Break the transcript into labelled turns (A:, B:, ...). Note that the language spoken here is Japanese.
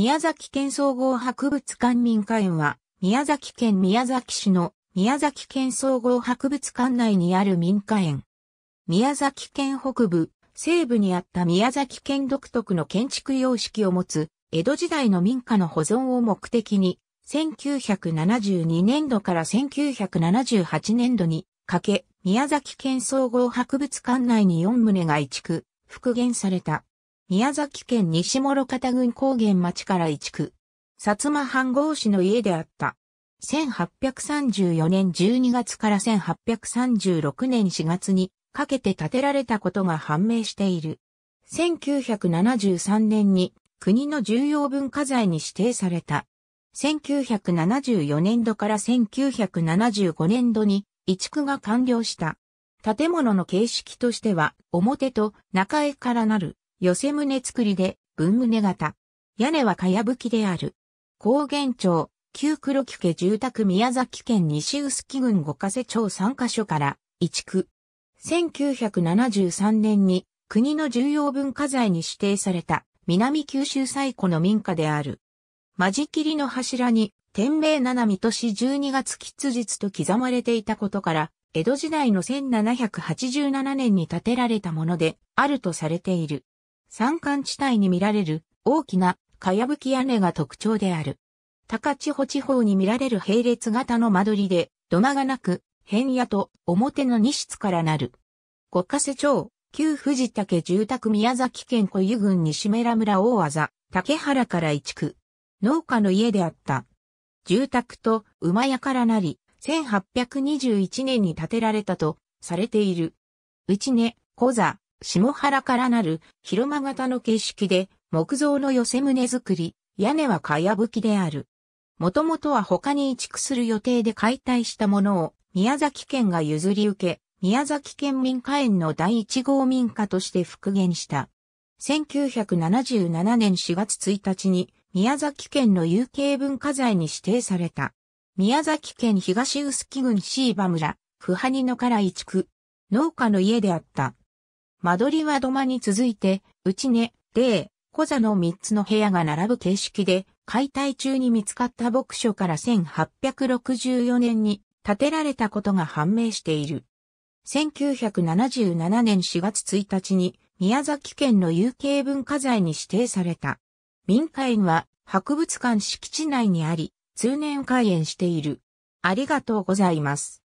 A: 宮崎県総合博物館民家園は、宮崎県宮崎市の宮崎県総合博物館内にある民家園。宮崎県北部、西部にあった宮崎県独特の建築様式を持つ、江戸時代の民家の保存を目的に、1972年度から1978年度にかけ、宮崎県総合博物館内に4棟が移築、復元された。宮崎県西諸方郡高原町から移築。薩摩藩郷市の家であった。1834年12月から1836年4月にかけて建てられたことが判明している。1973年に国の重要文化財に指定された。1974年度から1975年度に移築が完了した。建物の形式としては表と中絵からなる寄せ棟作りで、文棟型。屋根はかやぶきである。高原町、旧黒木家住宅宮崎県西臼木郡五ヶ瀬町3カ所から、移区。1973年に国の重要文化財に指定された南九州最古の民家である。間仕切りの柱に天明七見年12月吉日と刻まれていたことから、江戸時代の1787年に建てられたものであるとされている。山間地帯に見られる大きなかやぶき屋根が特徴である。高千穂地方に見られる並列型の間取りで土間がなく、辺野と表の2室からなる。五ヶ瀬町、旧藤竹住宅宮崎県小湯郡西村村大技、竹原から一区。農家の家であった。住宅と馬屋からなり、1821年に建てられたとされている。内根、小座、下原からなる広間型の形式で木造の寄せ棟作り、屋根はかやぶきである。もともとは他に移築する予定で解体したものを宮崎県が譲り受け、宮崎県民家園の第一号民家として復元した。1977年4月1日に宮崎県の有形文化財に指定された。宮崎県東臼杵郡椎葉村、不破に野から移築。農家の家であった。間取りは土間に続いて、内根、霊、小座の3つの部屋が並ぶ形式で、解体中に見つかった牧所から1864年に建てられたことが判明している。1977年4月1日に宮崎県の有形文化財に指定された。民家園は博物館敷地内にあり、通年開園している。ありがとうございます。